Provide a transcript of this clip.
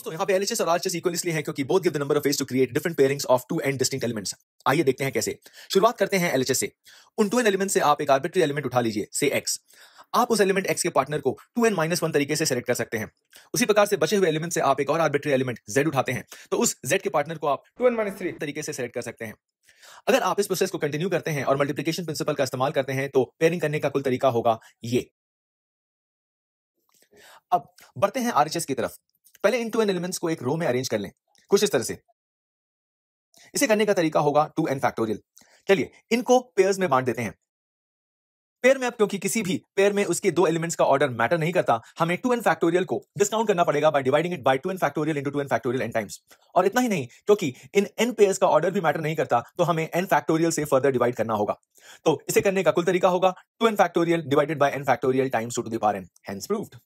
दोस्तों यहाँ पे एलएचएस और आरएचएस इसलिए है क्योंकि both give the number of face to create different pairings of two n distinct elements आइए देखते हैं कैसे शुरुआत करते हैं एलएचएस से उन टू एन एलिमेंट से आप एक आर्बिट्री एलिमेंट उठा लीजिए से एक्स आप उस एलिमेंट एक्स के पार्टनर को टू एन माइनस वन तरीके से सेलेक्ट कर सकते हैं उसी प्रकार से बचे हुए एलिमेंट से आप एक और आर्बिट्री एलिमेंट जेड उठाते हैं तो उस जेड के पार्टनर को आप टू एन माइनस थ्री तरीके से सेलेक्ट कर सकते हैं अगर आप इस प्रोसेस को कंटिन्यू करते हैं और मल्टीप्लीकेशन प्रिंसिपल का इस्तेमाल करते हैं तो पेयरिंग करने का कुल तरीका होगा ये अब बढ़ते हैं आरएचएस की तरफ पहले इन टू एन एलिमेंट्स को एक रो में अरेंज कर लें कुछ इस तरह से इसे करने का तरीका होगा टू एन फैक्टोरियल चलिए इनको पेयर्स में बांट देते हैं पेयर में अब क्योंकि किसी भी पेयर में उसके दो एलिमेंट्स का ऑर्डर मैटर नहीं करता हमें टू एन फैक्टोरियल को डिस्काउंट करना पड़ेगा by dividing it by two n factorial into two n factorial n times और इतना ही नहीं क्योंकि इन एन पेयर्स का ऑर्डर भी मैटर नहीं करता तो हमें एन फैक्टोरियल से फर्दर डिवाइड करना होगा तो इसे करने का कुल तरीका होगा two n factorial divided by n factorial times two to the power n hence proved